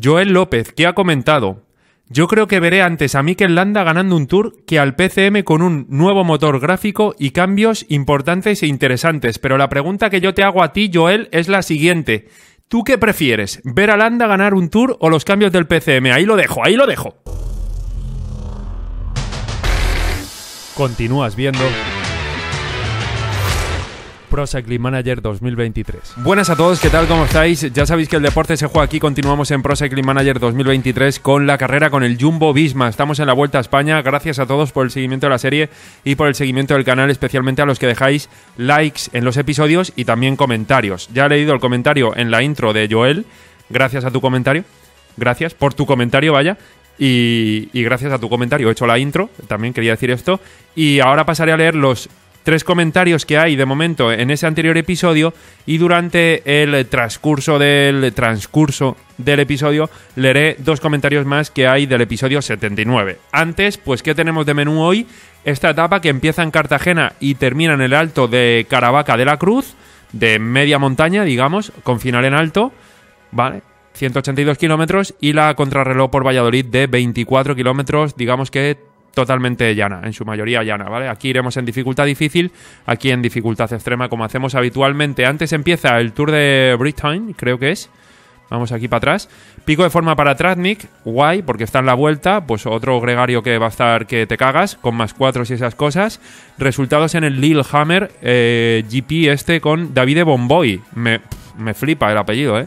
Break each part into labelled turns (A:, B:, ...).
A: Joel López, que ha comentado, yo creo que veré antes a Mikel Landa ganando un tour que al PCM con un nuevo motor gráfico y cambios importantes e interesantes. Pero la pregunta que yo te hago a ti, Joel, es la siguiente. ¿Tú qué prefieres? ¿Ver a Landa ganar un tour o los cambios del PCM? Ahí lo dejo, ahí lo dejo. Continúas viendo Pro Cycling Manager 2023. Buenas a todos, ¿qué tal? ¿Cómo estáis? Ya sabéis que el deporte se juega aquí. Continuamos en Pro Cycling Manager 2023 con la carrera con el Jumbo Visma. Estamos en la Vuelta a España. Gracias a todos por el seguimiento de la serie y por el seguimiento del canal, especialmente a los que dejáis likes en los episodios y también comentarios. Ya he leído el comentario en la intro de Joel. Gracias a tu comentario. Gracias por tu comentario, vaya. Y, y, gracias a tu comentario he hecho la intro, también quería decir esto. Y ahora pasaré a leer los tres comentarios que hay de momento en ese anterior episodio y durante el transcurso del transcurso del episodio leeré dos comentarios más que hay del episodio 79. Antes, pues ¿qué tenemos de menú hoy? Esta etapa que empieza en Cartagena y termina en el alto de Caravaca de la Cruz, de media montaña, digamos, con final en alto, ¿vale? 182 kilómetros y la contrarreloj por Valladolid de 24 kilómetros, digamos que totalmente llana, en su mayoría llana, ¿vale? Aquí iremos en dificultad difícil, aquí en dificultad extrema, como hacemos habitualmente. Antes empieza el Tour de Britain, creo que es. Vamos aquí para atrás. Pico de forma para Tratnik, guay, porque está en la vuelta. Pues otro gregario que va a estar que te cagas, con más cuatro y esas cosas. Resultados en el Lilhammer Hammer eh, GP este con Davide Bomboy. Me, me flipa el apellido, ¿eh?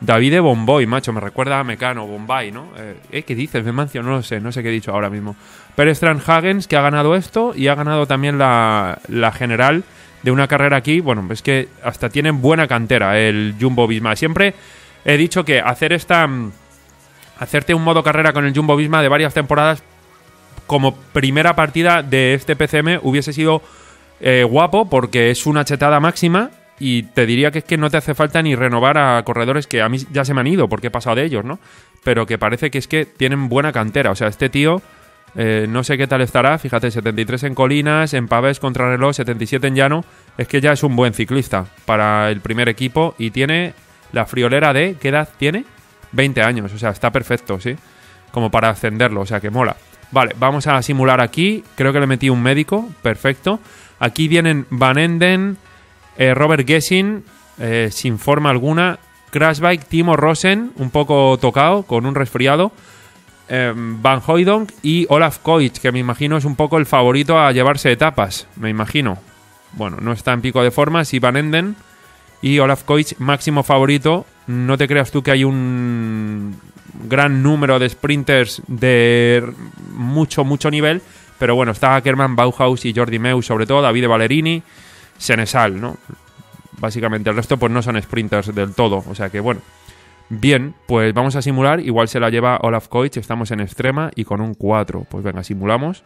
A: David de Bombay, macho, me recuerda a Mecano, Bombay, ¿no? Eh, ¿eh? ¿Qué dices, mancio? No lo sé, no sé qué he dicho ahora mismo. Pero Hagens, que ha ganado esto y ha ganado también la, general de una carrera aquí. Bueno, es que hasta tienen buena cantera el Jumbo Visma. Siempre he dicho que hacer esta. Mm, hacerte un modo carrera con el Jumbo Visma de varias temporadas como primera partida de este PCM hubiese sido eh, guapo porque es una chetada máxima y te diría que es que no te hace falta ni renovar a corredores que a mí ya se me han ido, porque he pasado de ellos, ¿no? Pero que parece que es que tienen buena cantera. O sea, este tío, eh, no sé qué tal estará, fíjate, 73 en colinas, en pavés contrarreloj, 77 en llano. Es que ya es un buen ciclista para el primer equipo y tiene la friolera de, ¿qué edad tiene? 20 años, o sea, está perfecto, ¿sí? Como para ascenderlo, o sea, que mola. Vale, vamos a simular aquí. Creo que le metí un médico, perfecto. Aquí vienen Van Enden, eh, Robert Gessing, eh, sin forma alguna. Crash Bike, Timo Rosen, un poco tocado, con un resfriado. Em, Van Hoydonk y Olaf Koitsch, que me imagino es un poco el favorito a llevarse etapas, me imagino. Bueno, no está en pico de forma, si Van Enden y Olaf Koitsch, máximo favorito. No te creas tú que hay un gran número de sprinters de mucho, mucho nivel, pero bueno, está Ackerman, Bauhaus y Jordi Meus, sobre todo, David Valerini. Senesal, ¿no? Básicamente el resto pues no son sprinters del todo, o sea que bueno. Bien, pues vamos a simular, igual se la lleva Olaf Koich, estamos en extrema y con un 4. Pues venga, simulamos.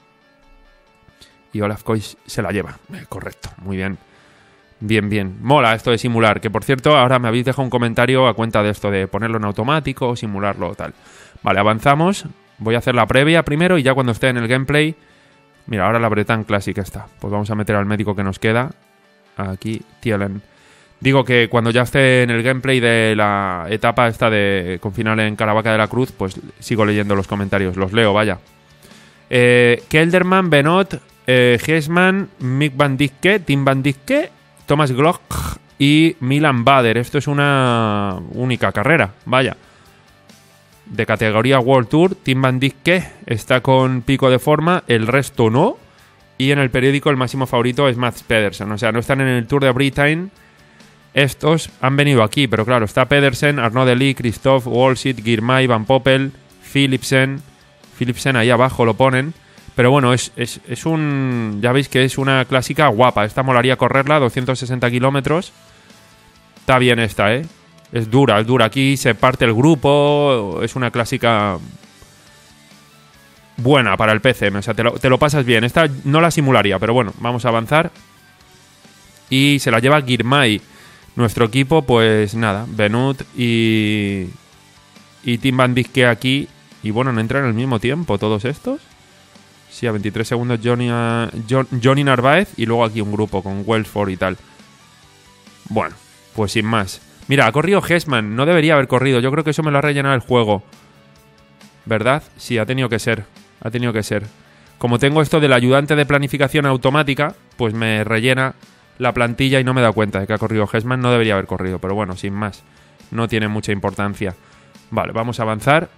A: Y Olaf Koich se la lleva, eh, correcto, muy bien. Bien, bien. Mola esto de simular, que por cierto, ahora me habéis dejado un comentario a cuenta de esto de ponerlo en automático, O simularlo o tal. Vale, avanzamos. Voy a hacer la previa primero y ya cuando esté en el gameplay... Mira, ahora la Bretan clásica está. Pues vamos a meter al médico que nos queda Aquí, Tielen. Digo que cuando ya esté en el gameplay de la etapa esta de con final en Caravaca de la Cruz, pues sigo leyendo los comentarios, los leo, vaya. Kelderman, eh, Benot, eh, Mick Van Dijkke, Tim Van Dijkke Thomas Glock y Milan Bader. Esto es una única carrera, vaya. De categoría World Tour, Tim Van Dijkke está con pico de forma, el resto no. Y en el periódico el máximo favorito es Max Pedersen. O sea, no están en el Tour de Britain. Estos han venido aquí, pero claro, está Pedersen, Arnaud Dely, Christophe, Walsit, Girmay, Van Poppel, Philipsen. Philipsen ahí abajo lo ponen. Pero bueno, es, es un. Ya veis que es una clásica guapa. Esta molaría correrla, 260 kilómetros. Está bien esta, ¿eh? Es dura, es dura. Aquí se parte el grupo. Es una clásica buena para el PC, O sea, te lo, pasas bien. Esta no la simularía, pero bueno, vamos a avanzar. Y se la lleva Girmay. Nuestro equipo, pues nada, Benut y. Y Tim Van aquí. Y bueno, no entran al mismo tiempo todos estos. Sí, a 23 segundos Johnny, ah, Johnny Narváez y luego aquí un grupo con Wellsford y tal. Bueno, pues sin más. Mira, ha corrido Hesman, no debería haber corrido, yo creo que eso me lo ha rellenado el juego. ¿Verdad? Sí, ha tenido que ser. Ha tenido que ser. Como tengo esto del ayudante de planificación automática, pues me rellena la plantilla y no me da cuenta de que ha corrido Gesman. No debería haber corrido, pero bueno, sin más. No tiene mucha importancia. Vale, vamos a avanzar.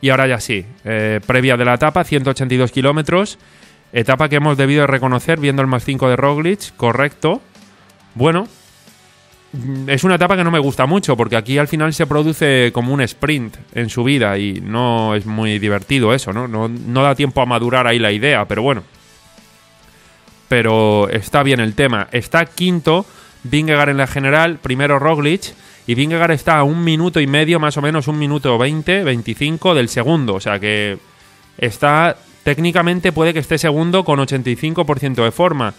A: Y ahora ya sí, eh, previa de la etapa, 182 kilómetros. Etapa que hemos debido reconocer viendo el más 5 de Roglic, correcto. Bueno, Mm, es una etapa que no me gusta mucho porque aquí al final se produce como un sprint en su vida y no es muy divertido eso, ¿no? ¿no? da tiempo a madurar ahí la idea, pero bueno. Pero está bien el tema. Está quinto Vingegaard en la general, primero Roglic y Vingegaard está a un minuto y medio, más o menos un minuto 20, 25 del segundo, o sea que está técnicamente puede que esté segundo con 85% de forma.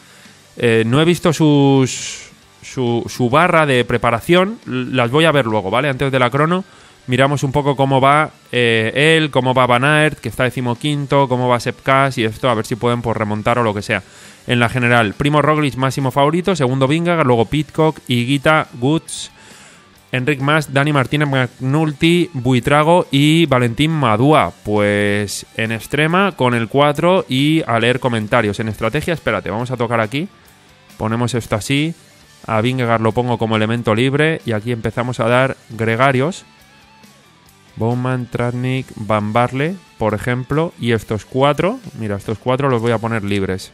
A: Eh, no he visto sus su, barra de preparación. Las voy a ver luego, ¿vale? Antes de la crono miramos un poco cómo va eh, él, cómo va Van que está decimoquinto, cómo va Sepkas y esto, a ver si pueden por pues, remontar o lo que sea. En la general, Primo Roglic máximo favorito, segundo Vinga, luego Pitcock, Higuita, Guts, Enric Mas, Dani Martínez McNulty, Buitrago y Valentín Madúa. Pues en extrema con el 4 y a leer comentarios. En estrategia, espérate, vamos a tocar aquí. Ponemos esto así. A Vingegaard lo pongo como elemento libre y aquí empezamos a dar gregarios. Bowman, Tratnik, Van Barle, por ejemplo, y estos cuatro, mira, estos cuatro los voy a poner libres.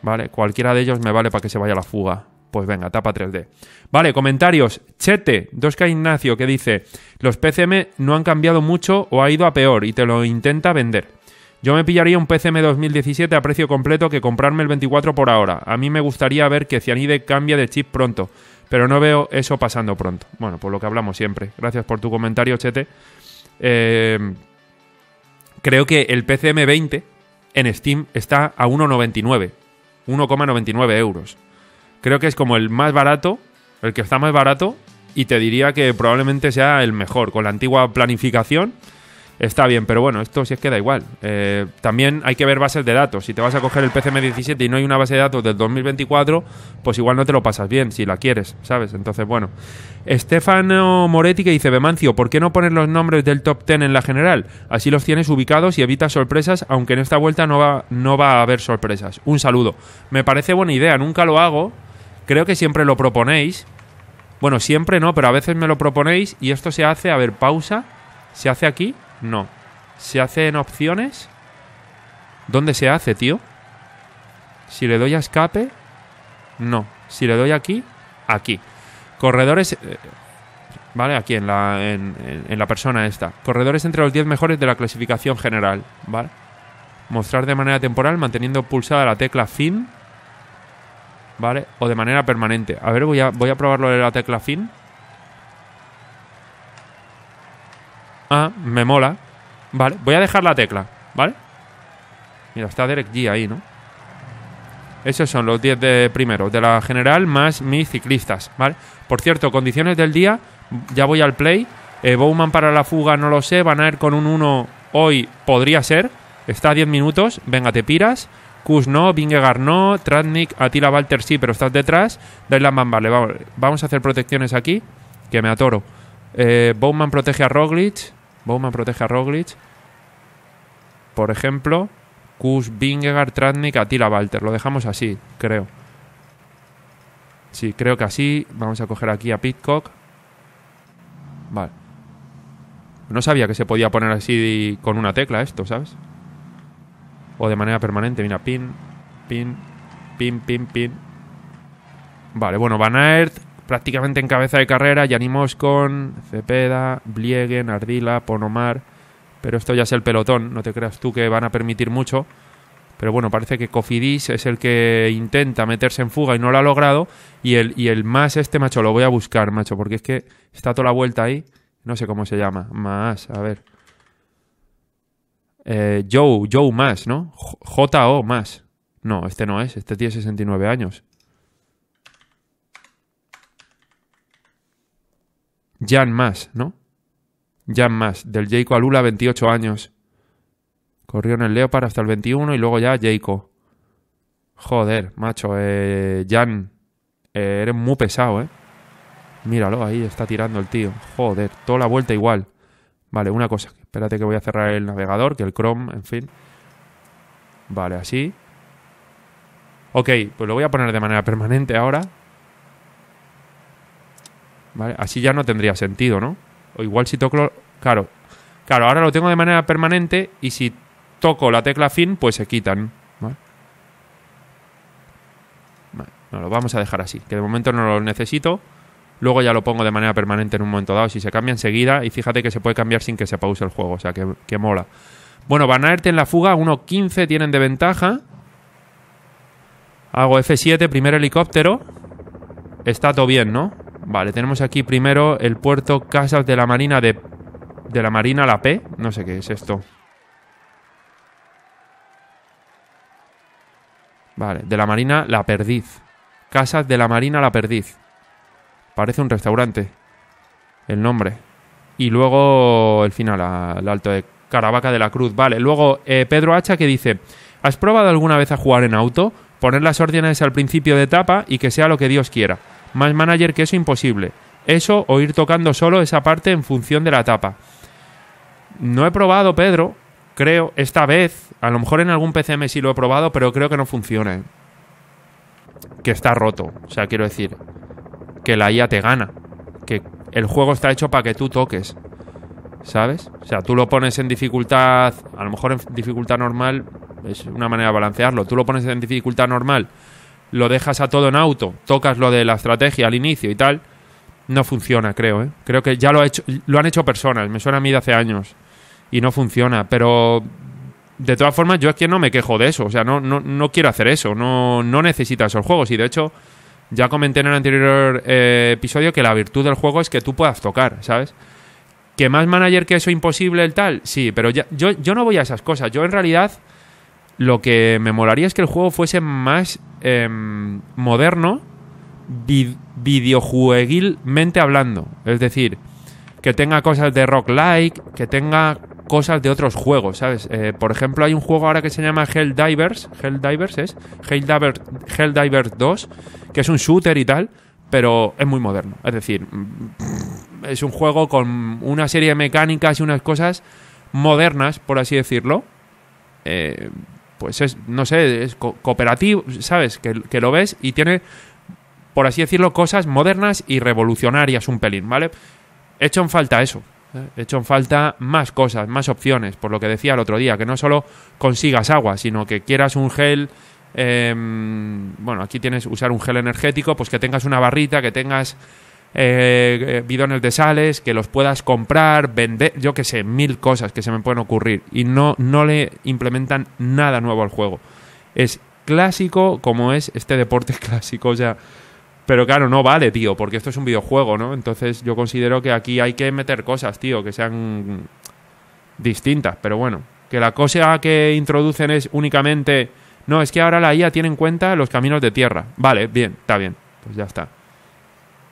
A: Vale, cualquiera de ellos me vale para que se vaya la fuga. Pues venga, tapa 3D. Vale, comentarios. Chete, 2K Ignacio, que dice, los PCM no han cambiado mucho o ha ido a peor y te lo intenta vender. Yo me pillaría un PCM 2017 a precio completo que comprarme el 24 por ahora. A mí me gustaría ver que Cianide cambie de chip pronto, pero no veo eso pasando pronto. Bueno, por pues lo que hablamos siempre. Gracias por tu comentario, Chete. Eh, creo que el PCM 20 en Steam está a 1,99. 1,99 euros. Creo que es como el más barato, el que está más barato, y te diría que probablemente sea el mejor. Con la antigua planificación está bien, pero bueno, esto sí es que da igual. Eh, también hay que ver bases de datos. Si te vas a coger el PCM17 y no hay una base de datos del 2024, pues igual no te lo pasas bien si la quieres, ¿sabes? Entonces, bueno. Estefano Moretti que dice, Bemancio, ¿por qué no poner los nombres del top 10 en la general? Así los tienes ubicados y evitas sorpresas, aunque en esta vuelta no va, no va a haber sorpresas. Un saludo. Me parece buena idea, nunca lo hago. Creo que siempre lo proponéis. Bueno, siempre no, pero a veces me lo proponéis y esto se hace, a ver, pausa, se hace aquí, no. ¿Se hace en opciones? ¿Dónde se hace, tío? Si le doy a escape, no. Si le doy aquí, aquí. Corredores... Eh, ¿Vale? Aquí, en la, en, la persona esta. Corredores entre los 10 mejores de la clasificación general. ¿Vale? Mostrar de manera temporal manteniendo pulsada la tecla Fin. ¿Vale? O de manera permanente. A ver, voy a, voy a probarlo de la tecla Fin. Ah, me mola. Vale, voy a dejar la tecla, ¿vale? Mira, está Derek G ahí, ¿no? Esos son los 10 de primero, de la general más mis ciclistas, ¿vale? Por cierto, condiciones del día, ya voy al play. Eh, Bowman para la fuga, no lo sé. Van a ir con un 1 hoy, podría ser. Está a 10 minutos, venga, te piras. Kus no, Vingegaard no, Tratnik, Atila Walter sí, pero estás detrás. Dylan Van vale, vamos, a hacer protecciones aquí, que me atoro. Eh, Bowman protege a Roglic. Bowman protege a Roglic. Por ejemplo, Kus, Vingegaard, Tratnik, Atila, Walter. Lo dejamos así, creo. Sí, creo que así. Vamos a coger aquí a Pitcock. Vale. No sabía que se podía poner así con una tecla esto, ¿sabes? O de manera permanente. Mira, pin, pin, pin, pin, pin. Vale, bueno, Van Aert, prácticamente en cabeza de carrera, animos con Cepeda, Bliegen, Ardila, Ponomar, pero esto ya es el pelotón, no te creas tú que van a permitir mucho. Pero bueno, parece que Cofidis es el que intenta meterse en fuga y no lo ha logrado. Y el, y el más este, macho, lo voy a buscar, macho, porque es que está toda la vuelta ahí. No sé cómo se llama. Más, a ver. Eh, Joe, Joe más, ¿no? J-O más. No, este no es, este tiene 69 años. Jan Mas, ¿no? Jan más, del a Alula, 28 años. Corrió en el Leopard hasta el 21 y luego ya jaco Joder, macho, eh, Jan, eh, eres muy pesado, ¿eh? Míralo, ahí está tirando el tío. Joder, toda la vuelta igual. Vale, una cosa. Espérate que voy a cerrar el navegador, que el Chrome, en fin. Vale, así. Ok, pues lo voy a poner de manera permanente ahora. Así ya no tendría sentido, ¿no? O igual si toco... Claro, claro, ahora lo tengo de manera permanente y si toco la tecla fin, pues se quitan. no, lo vamos a dejar así, que de momento no lo necesito. Luego ya lo pongo de manera permanente en un momento dado, si se cambia enseguida. Y fíjate que se puede cambiar sin que se pause el juego, o sea, que, mola. Bueno, Van a irte en la fuga, 1.15 tienen de ventaja. Hago F7, primer helicóptero. Está todo bien, ¿no? Vale, tenemos aquí primero el puerto Casas de la Marina de... De la Marina La P. No sé qué es esto. Vale, de la Marina La Perdiz. Casas de la Marina La Perdiz. Parece un restaurante. El nombre. Y luego el final, al alto de Caravaca de la Cruz. Vale, luego eh, Pedro Hacha que dice, ¿has probado alguna vez a jugar en auto? Poner las órdenes al principio de etapa y que sea lo que Dios quiera. Más manager que eso imposible. Eso o ir tocando solo esa parte en función de la tapa No he probado, Pedro, creo, esta vez, a lo mejor en algún PCM sí lo he probado, pero creo que no funciona. ¿eh? Que está roto. O sea, quiero decir, que la IA te gana. Que el juego está hecho para que tú toques. ¿Sabes? O sea, tú lo pones en dificultad, a lo mejor en dificultad normal, es una manera de balancearlo. Tú lo pones en dificultad normal lo dejas a todo en auto, tocas lo de la estrategia al inicio y tal, no funciona, creo. ¿eh? Creo que ya lo, ha hecho, lo han hecho personas, me suena a mí de hace años, y no funciona, pero de todas formas yo es que no me quejo de eso, o sea, no, no, no quiero hacer eso, no, no necesita esos juegos, y de hecho ya comenté en el anterior eh, episodio que la virtud del juego es que tú puedas tocar, ¿sabes? Que más manager que eso imposible el tal, sí, pero yo, yo no voy a esas cosas, yo en realidad... Lo que me molaría es que el juego fuese más em, moderno, videojuegilmente hablando. Es decir, que tenga cosas de rock like, que tenga cosas de otros juegos, ¿sabes? Eh, por ejemplo, hay un juego ahora que se llama Hell Hell Divers es, Hell divers 2, que es un shooter y tal, pero es muy moderno. Es decir, mm, es un juego con una serie de mecánicas y unas cosas modernas, por así decirlo. Eh, pues es, no sé, es cooperativo, ¿sabes? Que, lo ves y tiene, por así decirlo, cosas modernas y revolucionarias un pelín, ¿vale? He hecho en falta eso. ¿eh? He hecho en falta más cosas, más opciones, por lo que decía el otro día, que no solo consigas agua, sino que quieras un gel em, bueno, aquí tienes usar un gel energético, pues que tengas una barrita, que tengas eh, eh, bidones de sales, que los puedas comprar, vender, yo que sé, mil cosas que se me pueden ocurrir. Y no, no le implementan nada nuevo al juego. Es clásico como es este deporte clásico, o sea... Pero claro, no vale, tío, porque esto es un videojuego, ¿no? Entonces yo considero que aquí hay que meter cosas, tío, que sean distintas. Pero bueno, que la cosa que introducen es únicamente... No, es que ahora la IA tiene en cuenta los caminos de tierra. Vale, bien, está bien. Pues ya está.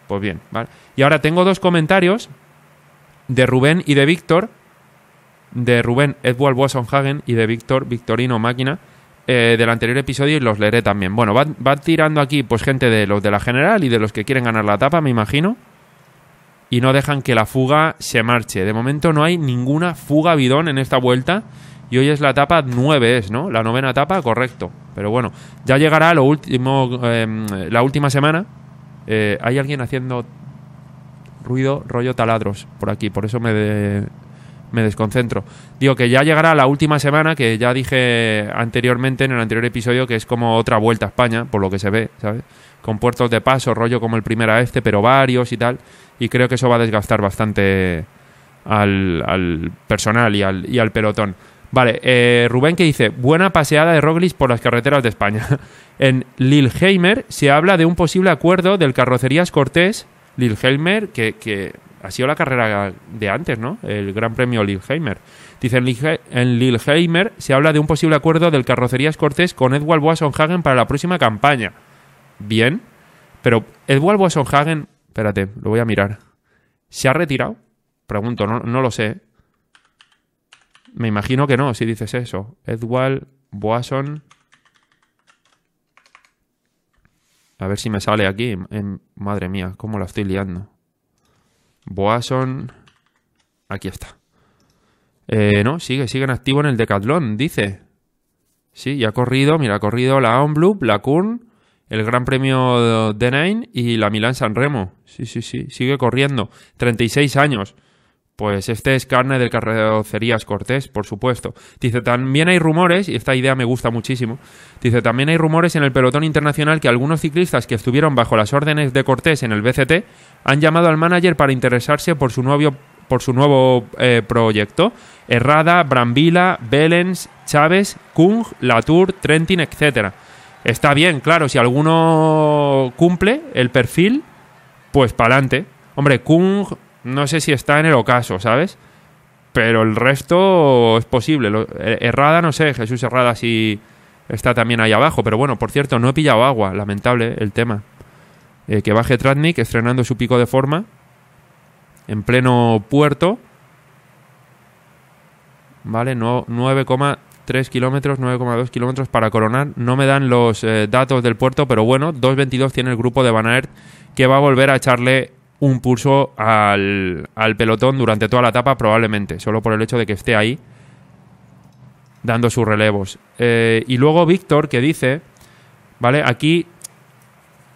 A: Pues bien, ¿vale? Y ahora tengo dos comentarios de Rubén y de Víctor, de Rubén Edward Hagen y de Víctor Victorino Máquina, eh, del anterior episodio y los leeré también. Bueno, va, tirando aquí pues gente de los de la general y de los que quieren ganar la etapa, me imagino. Y no dejan que la fuga se marche. De momento no hay ninguna fuga bidón en esta vuelta. Y hoy es la etapa 9, es, ¿no? La novena etapa, correcto. Pero bueno, ya llegará lo último, em, la última semana, eh, hay alguien haciendo ruido rollo taladros por aquí, por eso me, me desconcentro. Digo que ya llegará la última semana, que ya dije anteriormente en el anterior episodio, que es como otra vuelta a España, por lo que se ve, ¿sabes? Con puertos de paso, rollo como el primer este, pero varios y tal. Y creo que eso va a desgastar bastante al, personal y al, y al pelotón. Vale, eh, Rubén que dice, buena paseada de Roglis por las carreteras de España. En Lilheimer se habla de un posible acuerdo del Carrocerías Cortés. Lilheimer, que, ha sido la carrera de antes, ¿no? El Gran Premio Lilheimer. Dice, en Lilheimer se habla de un posible acuerdo del Carrocerías Cortés con Edward Boasson-Hagen para la próxima campaña. Bien, pero Edward Boasson-Hagen... Espérate, lo voy a mirar. ¿Se ha retirado? Pregunto, no, lo sé. Me imagino que no, si dices eso. Edward Boasson A ver si me sale aquí. En, madre mía, cómo la estoy liando. Boason. Aquí está. Eh, no, sigue, sigue en activo en el Decathlon, dice. Sí, y ha corrido, mira, ha corrido la Blue, la Kurn, el Gran Premio de Nine y la Milan San Remo. Sí, sí, sí, sigue corriendo. 36 años. Pues este es carne del Carrocerías Cortés, por supuesto. Dice, también hay rumores, y esta idea me gusta muchísimo, dice, también hay rumores en el pelotón internacional que algunos ciclistas que estuvieron bajo las órdenes de Cortés en el BCT han llamado al manager para interesarse por su, novio, por su nuevo eh, proyecto. Herrada, Brambila, Belens, Chávez, Kung, Latour, Trentin, etc. Está bien, claro, si alguno cumple el perfil, pues para adelante. Hombre, Kung, no sé si está en el ocaso, ¿sabes? Pero el resto es posible. Eh, Errada, no sé, Jesús Errada sí está también ahí abajo. Pero bueno, por cierto, no he pillado agua, lamentable eh, el tema. Eh, que baje Tratnik estrenando su pico de forma en pleno puerto. ¿Vale? No, 9,3 kilómetros, 9,2 kilómetros para coronar. No me dan los datos del puerto, pero bueno, 2.22 tiene el grupo de Van que va a volver a echarle un pulso al, al pelotón durante toda la etapa, probablemente, solo por el hecho de que esté ahí dando sus relevos. Eh, y luego Víctor, que dice, ¿vale? Aquí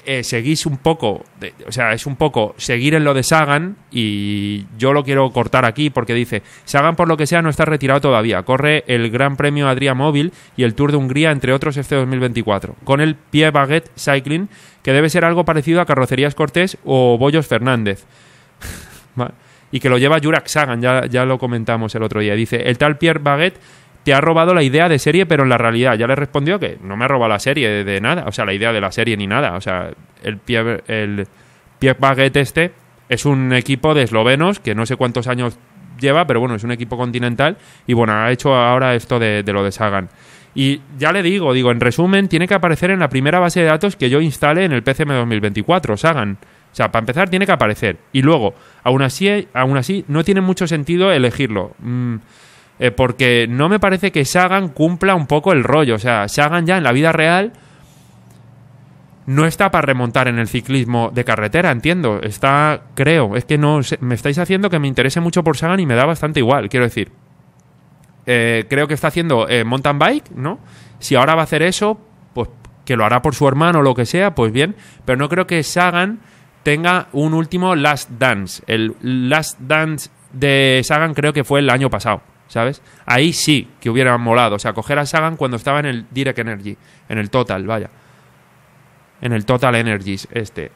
A: eh, seguís un poco, o sea, es un poco seguir en lo de Sagan y yo lo quiero cortar aquí porque dice, Sagan por lo que sea no está retirado todavía, corre el Gran Premio Adria Móvil y el Tour de Hungría, entre otros, este 2024, con el Pierre Baguette Cycling, que debe ser algo parecido a Carrocerías Cortés o Bollos Fernández. y que lo lleva Jurak Sagan, ya, ya lo comentamos el otro día. Dice, el tal Pierre Baguette te ha robado la idea de serie, pero en la realidad ya le respondió que no me ha robado la serie de nada, o sea, la idea de la serie ni nada. O sea, el pie el pie Baguette este es un equipo de eslovenos que no sé cuántos años lleva, pero bueno, es un equipo continental y bueno, ha hecho ahora esto de, lo de Sagan. Y ya le digo, digo, en resumen, tiene que aparecer en la primera base de datos que yo instale en el PCM 2024, Sagan. O sea, para empezar tiene que aparecer. Y luego, aún así, aún así no tiene mucho sentido elegirlo. Mm, eh, porque no me parece que Sagan cumpla un poco el rollo. O sea, Sagan ya en la vida real no está para remontar en el ciclismo de carretera, entiendo. Está, creo, es que no me estáis haciendo que me interese mucho por Sagan y me da bastante igual, quiero decir. Eh, creo que está haciendo eh, mountain bike, ¿no? Si ahora va a hacer eso, pues que lo hará por su hermano o lo que sea, pues bien, pero no creo que Sagan tenga un último last dance. El last dance de Sagan creo que fue el año pasado. ¿sabes? Ahí sí que hubiera molado. O sea, coger a Sagan cuando estaba en el Direct Energy, en el Total, vaya. En el Total Energies, este.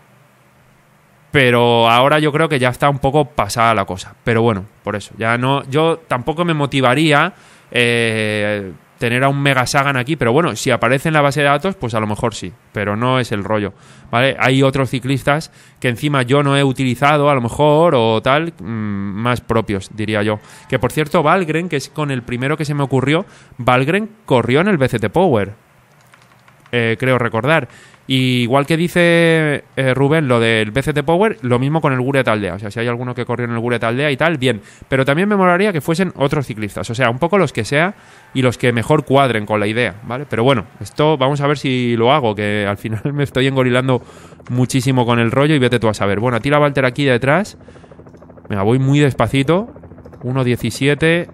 A: Pero ahora yo creo que ya está un poco pasada la cosa. Pero bueno, por eso. Ya no. Yo tampoco me motivaría. Eh, tener a un Mega Sagan aquí, pero bueno, si aparece en la base de datos, pues a lo mejor sí, pero no es el rollo, ¿vale? Hay otros ciclistas que encima yo no he utilizado, a lo mejor, o tal, mm, más propios, diría yo. Que por cierto, Valgren, que es con el primero que se me ocurrió, Valgren corrió en el BCT Power, eh, creo recordar igual que dice eh, Rubén lo del BCT Power, lo mismo con el Guret Aldea. O sea, si hay alguno que corrió en el Guret Aldea y tal, bien. Pero también me molaría que fuesen otros ciclistas. O sea, un poco los que sea y los que mejor cuadren con la idea, ¿vale? Pero bueno, esto vamos a ver si lo hago, que al final me estoy engorilando muchísimo con el rollo y vete tú a saber. Bueno, tira Walter aquí detrás. Venga, voy muy despacito. 1.17.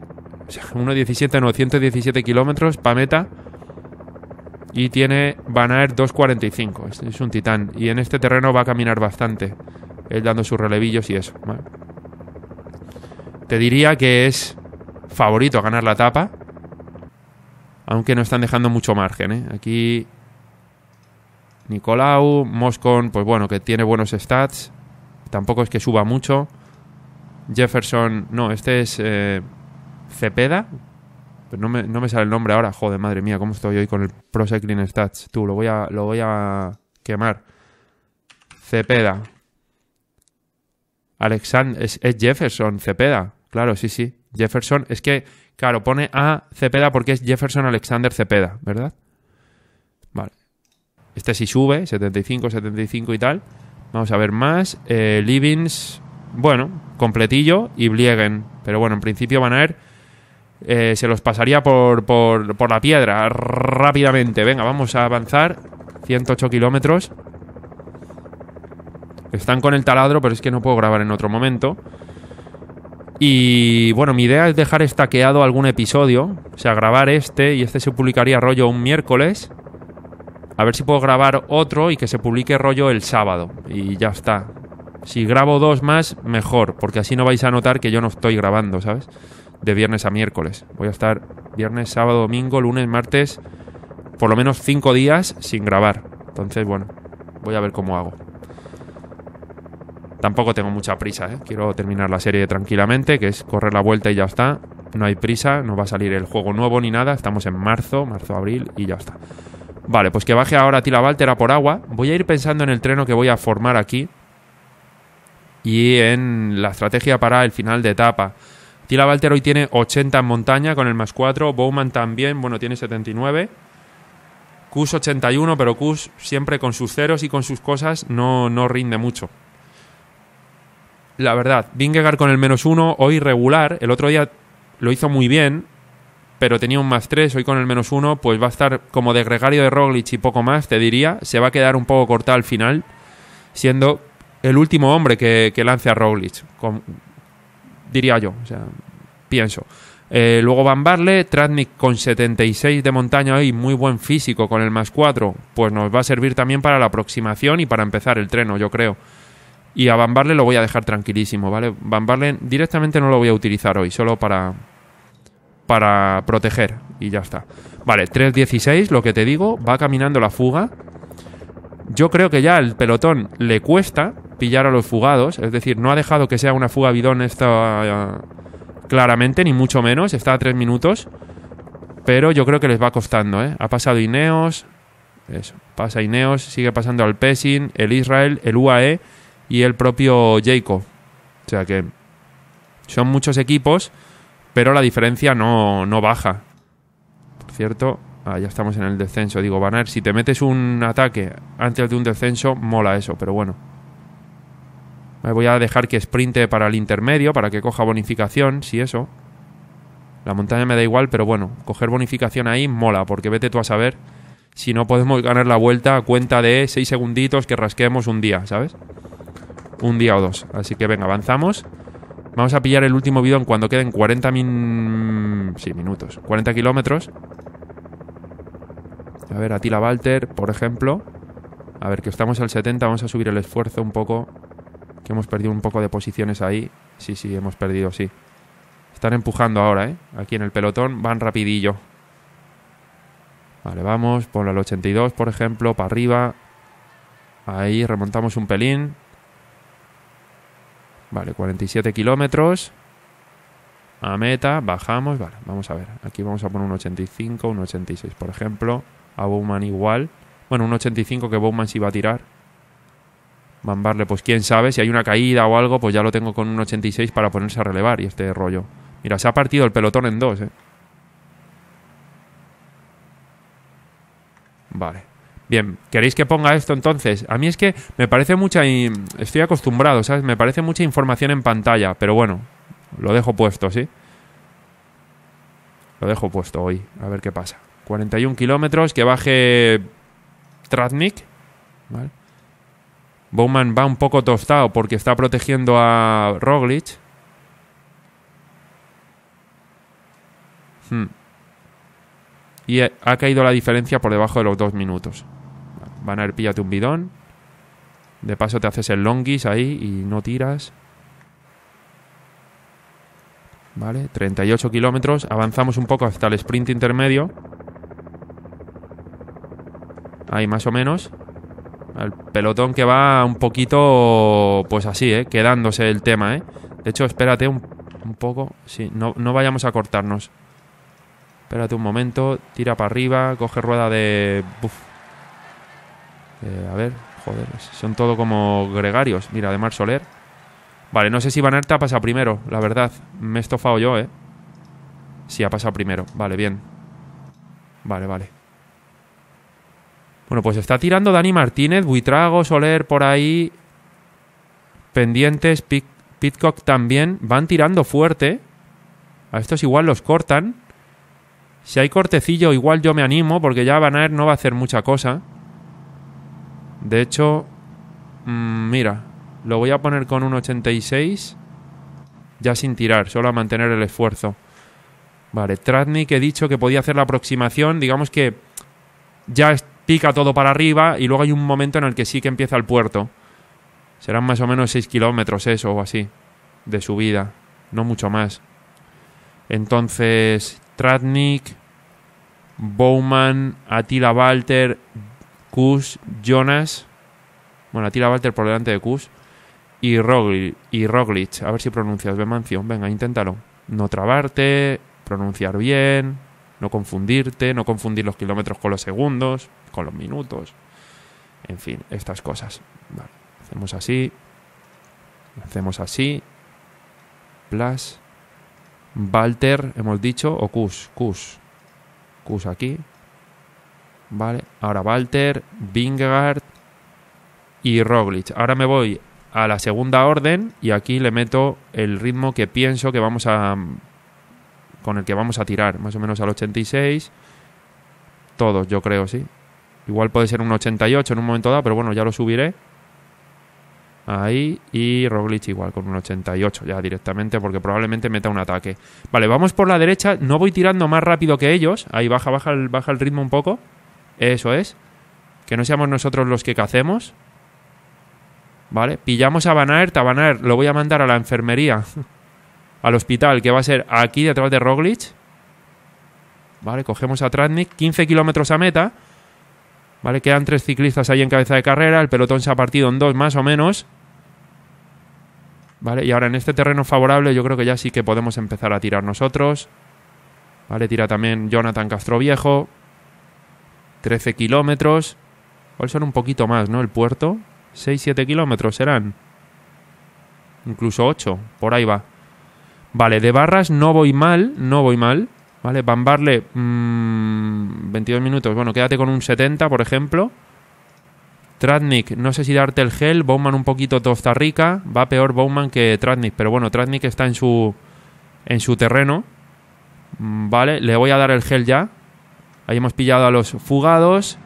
A: O sea, 1.17, 917 kilómetros, pa' meta y tiene Banaer 245. es un titán. Y en este terreno va a caminar bastante. Él dando sus relevillos y eso. Te diría que es favorito a ganar la etapa. Aunque no están dejando mucho margen. ¿eh? Aquí Nicolau, Moscon, pues bueno, que tiene buenos stats. Tampoco es que suba mucho. Jefferson, no, este es eh, Cepeda, no me, sale el nombre ahora. Joder, madre mía, cómo estoy hoy con el Pro Stats. Tú, lo voy a, lo voy a quemar. Cepeda. Alexander, es, Jefferson, Cepeda. Claro, sí, sí. Jefferson, es que, claro, pone a Cepeda porque es Jefferson Alexander Cepeda, ¿verdad? Vale. Este sí sube, 75, 75 y tal. Vamos a ver más. Eh, Livings, bueno, completillo y Bliegen. Pero bueno, en principio van a ir eh, se los pasaría por, por, por la piedra rápidamente. Venga, vamos a avanzar. 108 kilómetros. Están con el taladro, pero es que no puedo grabar en otro momento. Y bueno, mi idea es dejar estaqueado algún episodio. O sea, grabar este y este se publicaría rollo un miércoles. A ver si puedo grabar otro y que se publique rollo el sábado. Y ya está. Si grabo dos más, mejor, porque así no vais a notar que yo no estoy grabando, ¿sabes? de viernes a miércoles. Voy a estar viernes, sábado, domingo, lunes, martes, por lo menos cinco días sin grabar. Entonces, bueno, voy a ver cómo hago. Tampoco tengo mucha prisa, ¿eh? quiero terminar la serie tranquilamente, que es correr la vuelta y ya está. No hay prisa, no va a salir el juego nuevo ni nada. Estamos en marzo, marzo, abril y ya está. Vale, pues que baje ahora a Tila por agua. Voy a ir pensando en el treno que voy a formar aquí y en la estrategia para el final de etapa. Tila Valter hoy tiene 80 en montaña con el más 4. Bowman también, bueno, tiene 79. Kus 81, pero Kus siempre con sus ceros y con sus cosas no, no rinde mucho. La verdad, Vingegaard con el menos 1, hoy regular. El otro día lo hizo muy bien, pero tenía un más 3, hoy con el menos 1, pues va a estar como de gregario de Roglic y poco más, te diría. Se va a quedar un poco corta al final, siendo el último hombre que, lance a Roglic. Con, diría yo, o sea, pienso. Eh, luego Bambarle Barle, Tratnik con 76 de montaña hoy muy buen físico con el más 4, pues nos va a servir también para la aproximación y para empezar el treno, yo creo. Y a Bambarle lo voy a dejar tranquilísimo, ¿vale? Bambarle directamente no lo voy a utilizar hoy, solo para, para proteger y ya está. Vale, 3.16, lo que te digo, va caminando la fuga yo creo que ya el pelotón le cuesta pillar a los fugados, es decir, no ha dejado que sea una fuga bidón esta eh, claramente, ni mucho menos, está a tres minutos, pero yo creo que les va costando, ¿eh? Ha pasado Ineos, eso, pasa Ineos, sigue pasando al Pessin, el Israel, el UAE y el propio Jacob. O sea que son muchos equipos, pero la diferencia no, no baja. Por cierto, Ah, ya estamos en el descenso. Digo, banner si te metes un ataque antes de un descenso, mola eso, pero bueno. Me voy a dejar que sprinte para el intermedio, para que coja bonificación, si eso. La montaña me da igual, pero bueno, coger bonificación ahí mola, porque vete tú a saber si no podemos ganar la vuelta a cuenta de 6 segunditos que rasquemos un día, ¿sabes? Un día o dos. Así que venga, avanzamos. Vamos a pillar el último bidón cuando queden 40 sí, minutos. 40 kilómetros. A ver, Atila Walter, por ejemplo. A ver, que estamos al 70, vamos a subir el esfuerzo un poco. Que hemos perdido un poco de posiciones ahí. Sí, sí, hemos perdido, sí. Están empujando ahora, ¿eh? Aquí en el pelotón van rapidillo. Vale, vamos, ponlo al 82, por ejemplo, para arriba. Ahí remontamos un pelín. Vale, 47 kilómetros. A meta, bajamos. Vale, vamos a ver. Aquí vamos a poner un 85, un 86, por ejemplo a Bowman igual. Bueno, un 85 que Bowman se va a tirar. Bambarle, pues quién sabe, si hay una caída o algo, pues ya lo tengo con un 86 para ponerse a relevar y este rollo. Mira, se ha partido el pelotón en dos, ¿eh? Vale. Bien, ¿queréis que ponga esto entonces? A mí es que me parece mucha... Estoy acostumbrado, ¿sabes? Me parece mucha información en pantalla, pero bueno, lo dejo puesto, ¿sí? Lo dejo puesto hoy, a ver qué pasa. 41 kilómetros, que baje Tratnik. Bowman va un poco tostado porque está protegiendo a Roglic. Hmm. Y ha caído la diferencia por debajo de los dos minutos. Van a ir, píllate un bidón. De paso te haces el longis ahí y no tiras. ¿Vale? 38 kilómetros. Avanzamos un poco hasta el sprint intermedio ahí más o menos. El pelotón que va un poquito, pues así, ¿eh? quedándose el tema. ¿eh? De hecho, espérate un, poco. Sí, no, vayamos a cortarnos. Espérate un momento, tira para arriba, coge rueda de... Eh, a ver, joder, son todo como gregarios. Mira, de Mar Soler. Vale, no sé si Van ha pasado primero, la verdad. Me he estofado yo, ¿eh? Sí, ha pasado primero. Vale, bien. Vale, vale. Bueno, pues está tirando Dani Martínez, Buitrago, Soler por ahí, pendientes, Pitcock también, van tirando fuerte. A estos igual los cortan. Si hay cortecillo, igual yo me animo, porque ya Van no va a hacer mucha cosa. De hecho, mm, mira, lo voy a poner con un 86, ya sin tirar, solo a mantener el esfuerzo. Vale, Tratnik he dicho que podía hacer la aproximación, digamos que ya está pica todo para arriba y luego hay un momento en el que sí que empieza el puerto. Serán más o menos 6 kilómetros eso o así de subida, no mucho más. Entonces, Tratnik, Bowman, Atila Walter, Kus, Jonas. Bueno, Attila Walter por delante de Kus. Y, Roglic, y A ver si pronuncias Bemancio. Venga, inténtalo. No trabarte, pronunciar bien, no confundirte, no confundir los kilómetros con los segundos con los minutos. En fin, estas cosas. hacemos así. Hacemos así. Plus. Walter, hemos dicho. O Kus. Kus. aquí. Vale. Ahora Walter, Vingegaard y Roglic. Ahora me voy a la segunda orden y aquí le meto el ritmo que pienso que vamos a con el que vamos a tirar, más o menos al 86. Todos, yo creo, sí. Igual puede ser un 88 en un momento dado, pero bueno, ya lo subiré. Ahí y Roglic igual con un 88 ya directamente porque probablemente meta un ataque. Vale, vamos por la derecha, no voy tirando más rápido que ellos, ahí baja baja el, baja el ritmo un poco. Eso es. Que no seamos nosotros los que cacemos. Vale, pillamos a Aert. a lo voy a mandar a la enfermería, al hospital que va a ser aquí detrás de Roglic. Vale, cogemos a Tratnik, 15 kilómetros a meta. ¿Vale? Quedan tres ciclistas ahí en cabeza de carrera. El pelotón se ha partido en dos más o menos. ¿Vale? Y ahora en este terreno favorable yo creo que ya sí que podemos empezar a tirar nosotros. ¿Vale? Tira también Jonathan Castroviejo. Trece kilómetros. ¿Cuál son un poquito más, ¿no? El puerto. 6 siete kilómetros serán. Incluso ocho Por ahí va. Vale, de barras no voy mal. No voy mal. ¿Vale? bambarle... 22 mm, minutos. Bueno, quédate con un 70, por ejemplo. Tratnik, no sé si darte el gel. Bowman un poquito tosta Rica. Va peor Bowman que Tratnik. Pero bueno, Tratnik está en su, en su terreno. Mm, ¿Vale? Le voy a dar el gel ya. Ahí hemos pillado a los fugados.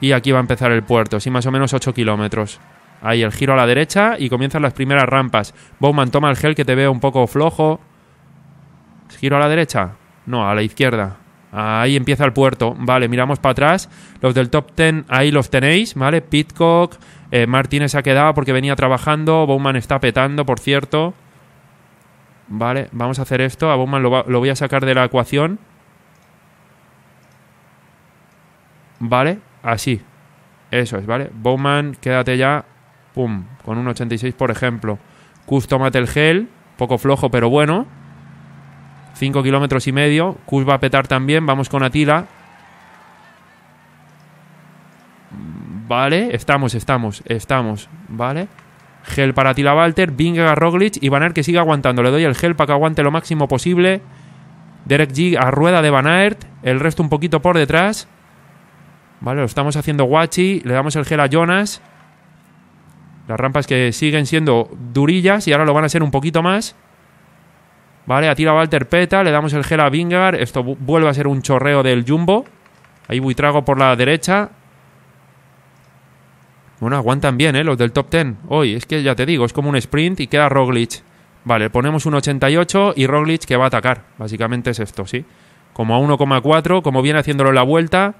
A: Y aquí va a empezar el puerto. Sí, más o menos 8 kilómetros. Ahí el giro a la derecha y comienzan las primeras rampas. Bowman, toma el gel que te veo un poco flojo. Giro a la derecha. No, a la izquierda. Ahí empieza el puerto. Vale, miramos para atrás. Los del top 10, ahí los tenéis, ¿vale? Pitcock, eh, Martínez ha quedado porque venía trabajando. Bowman está petando, por cierto. Vale, vamos a hacer esto. A Bowman lo, voy a sacar de la ecuación. Vale, así. Eso es, ¿vale? Bowman, quédate ya. Pum, con un 86, por ejemplo. Customate el gel. Poco flojo, pero bueno. 5 kilómetros y medio. Kush va a petar también. Vamos con Atila. Vale, estamos, estamos, estamos. Vale. Gel para Atila Walter, Binga a Roglic y Van Aert que sigue aguantando. Le doy el gel para que aguante lo máximo posible. Derek G a rueda de Van Aert. El resto un poquito por detrás. Vale, lo estamos haciendo guachi. Le damos el gel a Jonas. Las rampas que siguen siendo durillas y ahora lo van a ser un poquito más. Vale, tira Walter Peta, le damos el gel a Vingar. Esto vuelve a ser un chorreo del Jumbo. Ahí Buitrago por la derecha. Bueno, aguantan bien, ¿eh? Los del top 10. Hoy, es que ya te digo, es como un sprint y queda Roglic. Vale, ponemos un 88 y Roglic que va a atacar. Básicamente es esto, ¿sí? Como a 1,4, como viene haciéndolo la vuelta.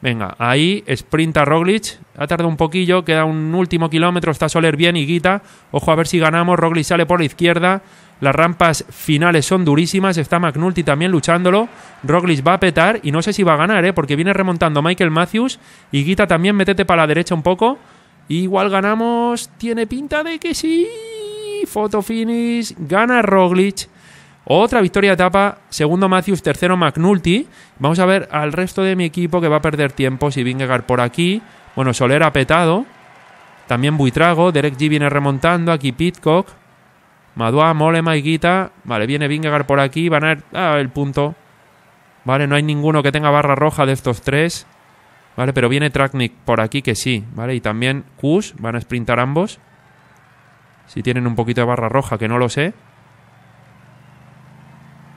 A: Venga, ahí sprinta Roglic. Ha tardado un poquillo, queda un último kilómetro. Está Soler bien y Guita. Ojo a ver si ganamos. Roglic sale por la izquierda. Las rampas finales son durísimas. Está McNulty también luchándolo. Roglic va a petar y no sé si va a ganar, ¿eh? porque viene remontando Michael Matthews. Y Guita también, métete para la derecha un poco. Igual ganamos. Tiene pinta de que sí. Foto finish. Gana Roglic. Otra victoria de etapa. Segundo Matthews, tercero McNulty. Vamos a ver al resto de mi equipo que va a perder tiempo. Si llegar por aquí. Bueno, Soler ha petado. También Buitrago. Derek G viene remontando. Aquí Pitcock. Madua, Mole, Maiguita. Vale, viene Vingegaard por aquí. Van a ah, el punto. Vale, no hay ninguno que tenga barra roja de estos tres. Vale, pero viene Traknik por aquí que sí. Vale, y también Kush. Van a sprintar ambos. Si tienen un poquito de barra roja, que no lo sé.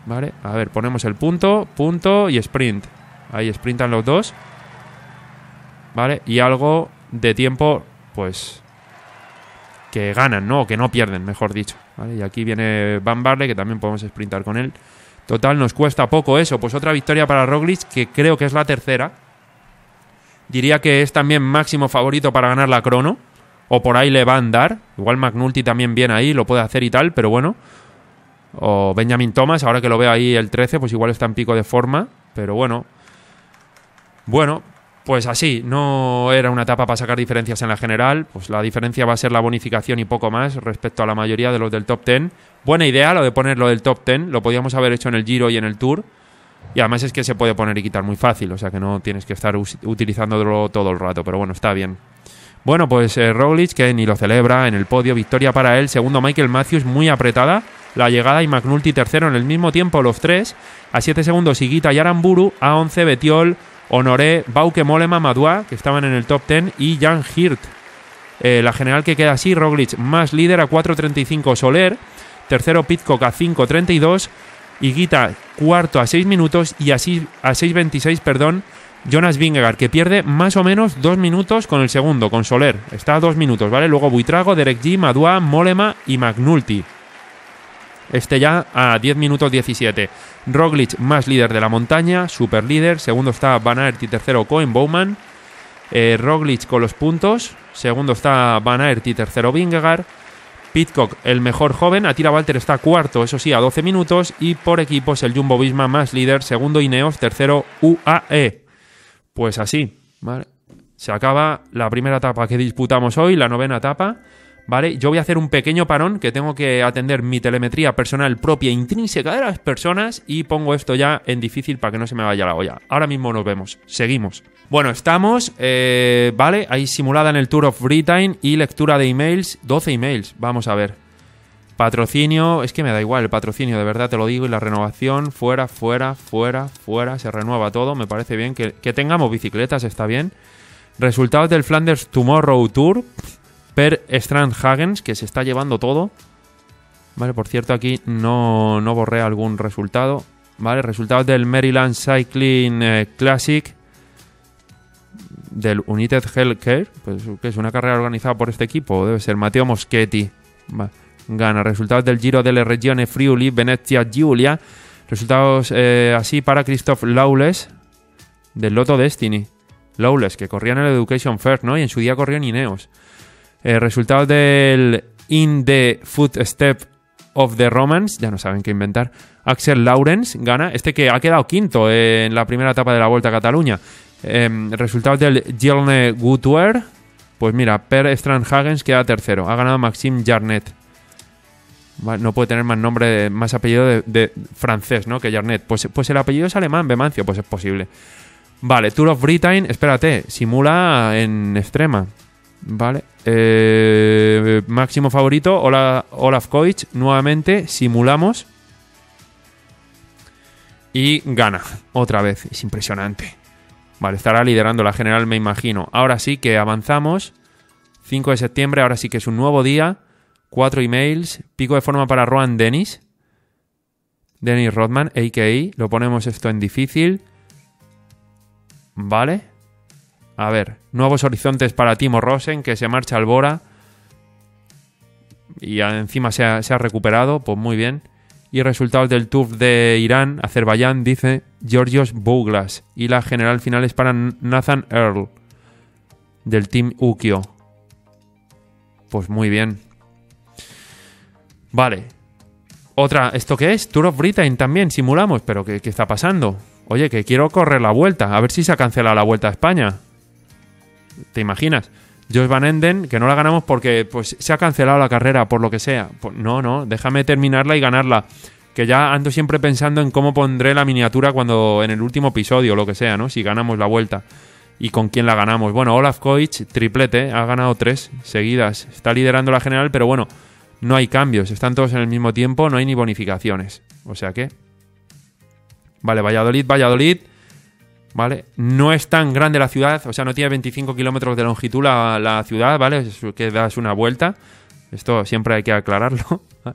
A: Vale, a ver, ponemos el punto, punto y sprint. Ahí sprintan los dos. Vale, y algo de tiempo, pues que ganan, ¿no? O que no pierden, mejor dicho. Y aquí viene Van Barley, que también podemos sprintar con él. Total, nos cuesta poco eso. Pues otra victoria para Roglic, que creo que es la tercera. Diría que es también máximo favorito para ganar la crono. O por ahí le va a andar. Igual McNulty también viene ahí, lo puede hacer y tal, pero bueno. O Benjamin Thomas, ahora que lo veo ahí el 13, pues igual está en pico de forma. Pero bueno. Bueno, pues así, no era una etapa para sacar diferencias en la general, pues la diferencia va a ser la bonificación y poco más respecto a la mayoría de los del top 10. Buena idea lo de poner lo del top 10, lo podíamos haber hecho en el Giro y en el Tour, y además es que se puede poner y quitar muy fácil, o sea que no tienes que estar utilizándolo todo el rato, pero bueno, está bien. Bueno, pues eh, que ni lo celebra en el podio, victoria para él, segundo Michael Matthews, muy apretada la llegada y McNulty tercero en el mismo tiempo, los tres, a 7 segundos Higuita y a 11 Betiol, Honoré Bauke Molema Madua, que estaban en el top 10, y Jan Hirt. Eh, la general que queda así, Roglic más líder a 4.35 Soler, tercero Pitcock a 5.32, Guita, cuarto a 6 minutos y a 6.26, perdón, Jonas Vingegaard, que pierde más o menos 2 minutos con el segundo, con Soler. Está a 2 minutos, ¿vale? Luego Buitrago, Derek G, Madua, Molema y Magnulti. Este ya a 10 minutos 17. Roglic más líder de la montaña, super líder. Segundo está Van Aert y tercero Cohen Bowman. Eh, Roglic con los puntos. Segundo está Van Aert y tercero Vingegaard. Pitcock, el mejor joven. Atira Walter está cuarto, eso sí, a 12 minutos. Y por equipos, el Jumbo Visma más líder. Segundo Ineos, tercero UAE. Pues así, ¿vale? Se acaba la primera etapa que disputamos hoy, la novena etapa. ¿vale? Yo voy a hacer un pequeño parón que tengo que atender mi telemetría personal propia intrínseca de las personas y pongo esto ya en difícil para que no se me vaya la olla. Ahora mismo nos vemos, seguimos. Bueno, estamos, eh, ¿vale? Ahí simulada en el Tour of Britain y lectura de emails, 12 emails, vamos a ver. Patrocinio, es que me da igual el patrocinio, de verdad te lo digo, y la renovación, fuera, fuera, fuera, fuera, se renueva todo, me parece bien que, que tengamos bicicletas, está bien. Resultados del Flanders Tomorrow Tour, Per Strandhagens, que se está llevando todo. Vale, por cierto, aquí no, no borré algún resultado. Vale, resultados del Maryland Cycling eh, Classic del United Healthcare, pues, que es una carrera organizada por este equipo, debe ser Mateo Moschetti. gana resultados del Giro delle Regione Friuli, Venezia, Giulia. Resultados eh, así para Christoph Lawless del Lotto Destiny. Lawless, que corría en el Education First, ¿no? Y en su día corrió en Ineos. Eh, resultados del In the Footstep of the Romans, ya no saben qué inventar. Axel Lawrence gana, este que ha quedado quinto en la primera etapa de la Vuelta a Cataluña. Eh, em, resultados del Gilne Gutwer. pues mira, Per Strandhagens queda tercero, ha ganado Maxime Jarnet. No puede tener más nombre, más apellido de, francés, ¿no? Que Jarnet. Pues, pues el apellido es alemán, Bemancio, pues es posible. Vale, Tour of Britain, espérate, simula en extrema. Vale. Eh, máximo favorito, Olaf Koic. Nuevamente, simulamos. Y gana, otra vez. Es impresionante. Vale, estará liderando la general, me imagino. Ahora sí que avanzamos. 5 de septiembre, ahora sí que es un nuevo día. 4 emails. Pico de forma para Roan Dennis. Dennis Rodman, a.k.a. Lo ponemos esto en difícil. Vale. A ver, nuevos horizontes para Timo Rosen, que se marcha al Bora y encima se ha, recuperado, pues muy bien. Y resultados del Tour de Irán, Azerbaiyán, dice Georgios Bouglas. Y la general final es para Nathan Earl, del Team Ukio. Pues muy bien. Vale. Otra, ¿esto qué es? Tour of Britain también, simulamos, pero ¿qué, está pasando? Oye, que quiero correr la vuelta, a ver si se cancelado la vuelta a España. ¿Te imaginas? Jos Van Enden, que no la ganamos porque pues, se ha cancelado la carrera, por lo que sea. Pues, no, no, déjame terminarla y ganarla. Que ya ando siempre pensando en cómo pondré la miniatura cuando en el último episodio, lo que sea, ¿no? Si ganamos la vuelta. ¿Y con quién la ganamos? Bueno, Olaf Koich, triplete, ¿eh? ha ganado tres seguidas. Está liderando la general, pero bueno, no hay cambios. Están todos en el mismo tiempo, no hay ni bonificaciones. O sea que... Vale, Valladolid, Valladolid. ¿vale? No es tan grande la ciudad, o sea, no tiene 25 kilómetros de longitud la, ciudad, ¿vale? que das una vuelta. Esto siempre hay que aclararlo.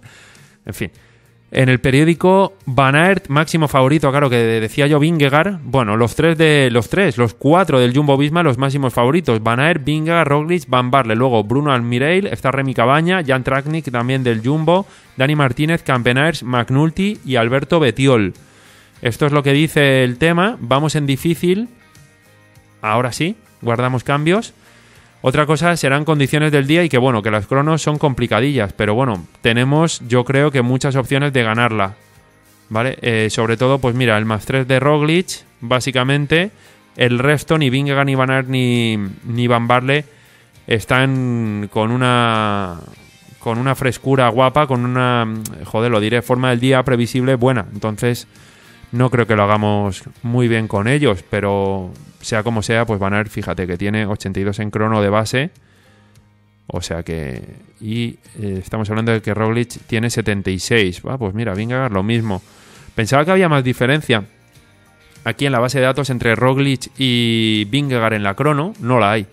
A: en fin. En el periódico Van Aert, máximo favorito, claro, que decía yo Vingegaard. Bueno, los tres de los tres, los cuatro del Jumbo Visma, los máximos favoritos. Van Aert, Vingegaard, Roglic, Van Barle. Luego Bruno Almireil, está Cabaña, Jan Traknik también del Jumbo, Dani Martínez, Campenaers, McNulty y Alberto Betiol. Esto es lo que dice el tema. Vamos en difícil. Ahora sí, guardamos cambios. Otra cosa serán condiciones del día y que bueno, que las cronos son complicadillas, pero bueno, tenemos yo creo que muchas opciones de ganarla. ¿Vale? Eh, sobre todo, pues mira, el más 3 de Roglic, básicamente, el resto, ni Vinga, ni Van ni, ni Van Barle están con una con una frescura guapa, con una, joder, lo diré, forma del día previsible buena. Entonces, no creo que lo hagamos muy bien con ellos, pero sea como sea, pues Van a ver. fíjate que tiene 82 en crono de base. O sea que. Y eh, estamos hablando de que Roglic tiene 76. Ah, pues mira, Vingegaard lo mismo. Pensaba que había más diferencia aquí en la base de datos entre Roglic y Vingagar en la crono. No la hay.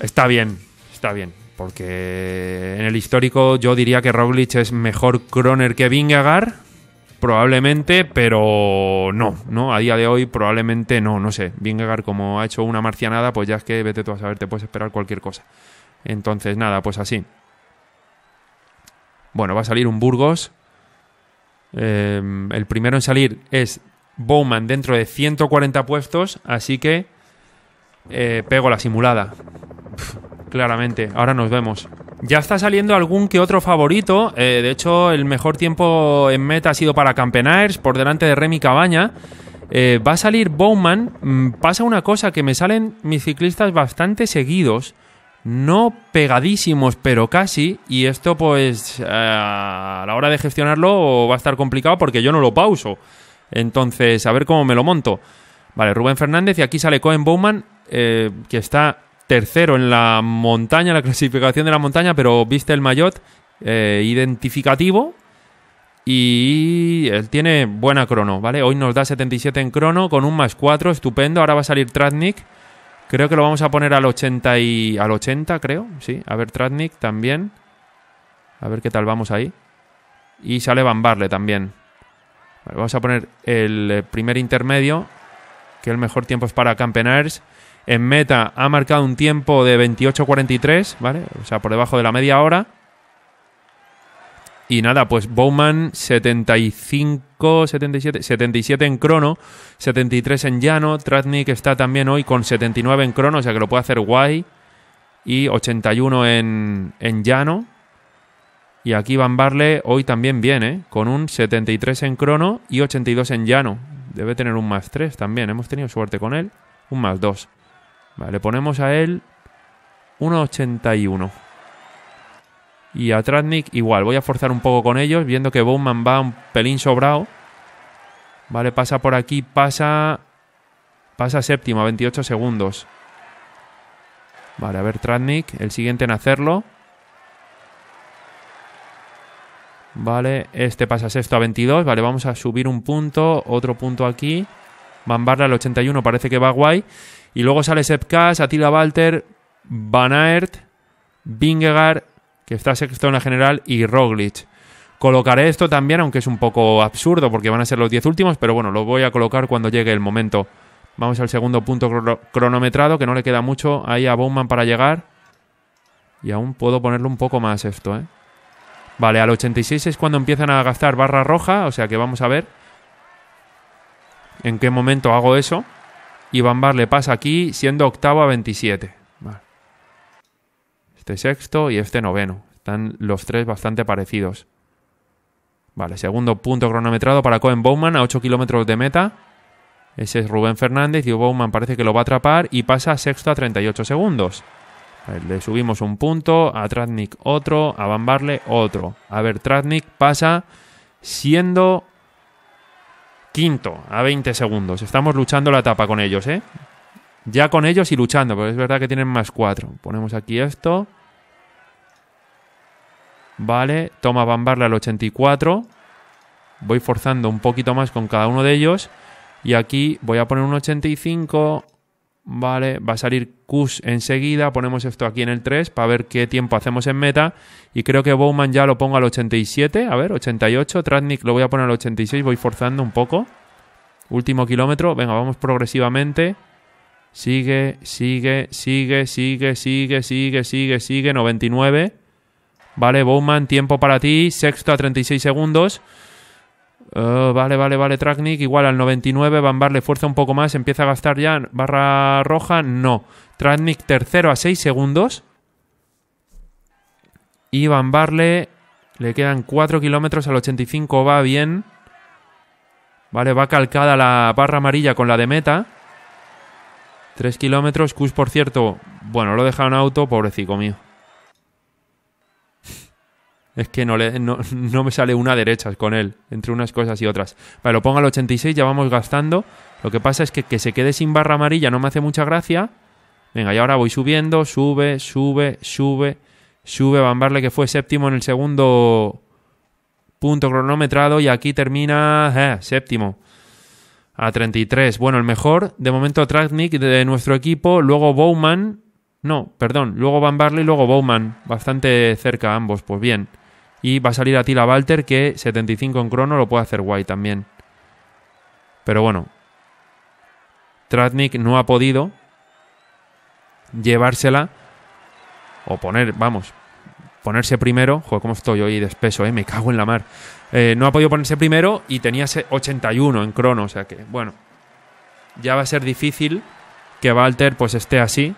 A: Está bien, está bien. Porque en el histórico yo diría que Roglic es mejor croner que Vingagar. Probablemente, pero no, ¿no? A día de hoy probablemente no, no sé. bien Vingegaard como ha hecho una marcianada, pues ya es que vete tú a saber, te puedes esperar cualquier cosa. Entonces, nada, pues así. Bueno, va a salir un Burgos. Em, el primero en salir es Bowman dentro de 140 puestos, así que eh, pego la simulada. claramente, ahora nos vemos. Ya está saliendo algún que otro favorito. Eh, de hecho, el mejor tiempo en meta ha sido para Campenaers, por delante de Remy Cabaña. Eh, va a salir Bowman. Mm, pasa una cosa que me salen mis ciclistas bastante seguidos. No pegadísimos, pero casi. Y esto, pues, eh, a la hora de gestionarlo va a estar complicado porque yo no lo pauso. Entonces, a ver cómo me lo monto. Vale, Rubén Fernández y aquí sale Cohen Bowman, que está tercero en la montaña, la clasificación de la montaña, pero viste el maillot eh, identificativo y él tiene buena crono, ¿vale? Hoy nos da 77 en crono con un más 4, estupendo. Ahora va a salir Tratnik. Creo que lo vamos a poner al 80 y al 80, creo. Sí, a ver Tratnik también. A ver qué tal vamos ahí. Y sale Bambarle también. vamos a poner el eh, primer intermedio, que el mejor tiempo es para Campenares en meta ha marcado un tiempo de 28'43, ¿vale? O sea, por debajo de la media hora. Y nada, pues Bowman 75, 77, 77 en crono, 73 en llano. Tratnik está también hoy con 79 en crono, o sea que lo puede hacer guay. Y 81 en, llano. Y aquí Van Barle hoy también viene, ¿eh? con un 73 en crono y 82 en llano. Debe tener un más 3 también, hemos tenido suerte con él. Un más 2. Vale, ponemos a él 1.81. Y a Tratnik igual. Voy a forzar un poco con ellos, viendo que Bowman va un pelín sobrado. Vale, pasa por aquí, pasa... Pasa séptimo, a 28 segundos. Vale, a ver Tratnik, el siguiente en hacerlo. Vale, este pasa sexto a 22. Vale, vamos a subir un punto, otro punto aquí. Van al 81, parece que va guay. Y luego sale Sepkas, Attila Walter, Van Aert, que está sexto en la general, y Roglic. Colocaré esto también, aunque es un poco absurdo porque van a ser los 10 últimos, pero bueno, lo voy a colocar cuando llegue el momento. Vamos al segundo punto cronometrado, que no le queda mucho ahí a Bowman para llegar. Y aún puedo ponerlo un poco más esto, ¿eh? Vale, al 86 es cuando empiezan a gastar barra roja, o sea que vamos a ver en qué momento hago eso. Y Van pasa aquí siendo octavo a 27. Este sexto y este noveno. Están los tres bastante parecidos. Vale, segundo punto cronometrado para Cohen Bowman a 8 kilómetros de meta. Ese es Rubén Fernández y Bowman parece que lo va a atrapar y pasa sexto a 38 segundos. le subimos un punto, a Tratnik otro, a Van Barle otro. A ver, Tratnik pasa siendo Quinto, a 20 segundos. Estamos luchando la etapa con ellos, ¿eh? Ya con ellos y luchando, porque es verdad que tienen más cuatro. Ponemos aquí esto. Vale, toma bambarla el al 84. Voy forzando un poquito más con cada uno de ellos. Y aquí voy a poner un 85. Vale, va a salir Kush enseguida. Ponemos esto aquí en el 3 para ver qué tiempo hacemos en meta. Y creo que Bowman ya lo pongo al 87. A ver, 88. Tratnik lo voy a poner al 86. Voy forzando un poco. Último kilómetro. Venga, vamos progresivamente. Sigue, sigue, sigue, sigue, sigue, sigue, sigue, sigue. 99. Vale, Bowman, tiempo para ti. Sexto a 36 segundos. Oh, vale, vale, vale, Tracknick igual al 99, Van fuerza un poco más, empieza a gastar ya, barra roja, no. Tracknick tercero a 6 segundos. Y Van Barle le quedan 4 kilómetros al 85, va bien. Vale, va calcada la barra amarilla con la de meta. 3 kilómetros, Kush, por cierto, bueno, lo deja en auto, pobrecito mío. Es que no, le, no, me sale una derecha con él, entre unas cosas y otras. Vale, lo pongo al 86, ya vamos gastando. Lo que pasa es que que se quede sin barra amarilla no me hace mucha gracia. Venga, y ahora voy subiendo, sube, sube, sube, sube. Van Barley que fue séptimo en el segundo punto cronometrado y aquí termina eh, séptimo a 33. Bueno, el mejor, de momento Traknick de nuestro equipo, luego Bowman, no, perdón, luego Van Barley, luego Bowman, bastante cerca ambos, pues bien. Y va a salir a Tila Walter, que 75 en crono lo puede hacer guay también. Pero bueno, Tratnik no ha podido llevársela o poner, vamos, ponerse primero. Joder, cómo estoy hoy despeso, eh, me cago en la mar. Eh, no ha podido ponerse primero y tenía 81 en crono, o sea que, bueno, ya va a ser difícil que Walter pues esté así.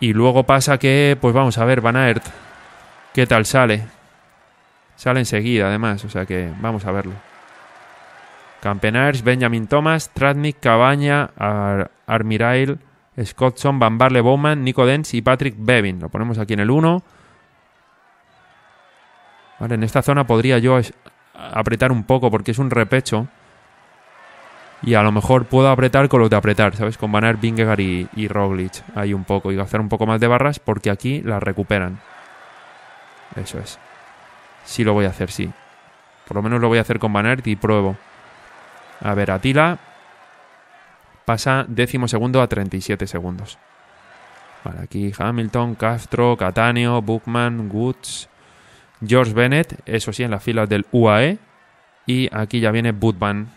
A: Y luego pasa que, pues vamos a ver, Van Aert ¿Qué tal sale? Sale enseguida, además, o sea que vamos a verlo. Campenars, Benjamin Thomas, Tratnik, Cabaña, Armirail, Scottson, Van Barle Bowman, Nico Dens y Patrick Bevin. Lo ponemos aquí en el 1. Vale, en esta zona podría yo apretar un poco porque es un repecho. Y a lo mejor puedo apretar con lo de apretar, ¿sabes? Con Van Aert, y, y Roglic. Ahí un poco. Y hacer un poco más de barras porque aquí las recuperan. Eso es. Sí lo voy a hacer, sí. Por lo menos lo voy a hacer con Aert y pruebo. A ver, Atila pasa décimo segundo a 37 segundos. Vale, aquí Hamilton, Castro, Cataneo, Buchmann, Woods, George Bennett, eso sí, en las filas del UAE. Y aquí ya viene Budman.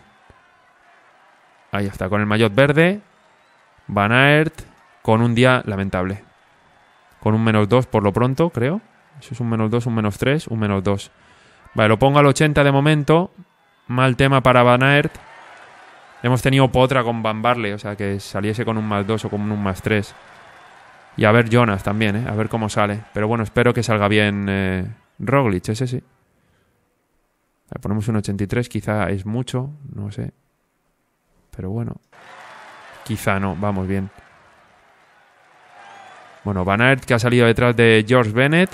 A: Ahí está, con el maillot verde. Van Aert, con un día lamentable. Con un menos 2 por lo pronto, creo. Eso es un menos 2, un menos 3, un menos 2. Vale, lo pongo al 80 de momento. Mal tema para Van Aert. Hemos tenido potra con Van o sea, que saliese con un más 2 o con un más 3. Y a ver Jonas también, ¿eh? a ver cómo sale. Pero bueno, espero que salga bien eh, Roglic, ese sí. Le ponemos un 83, quizá es mucho, no sé. Pero bueno, quizá no, vamos bien. Bueno, Van Aert que ha salido detrás de George Bennett.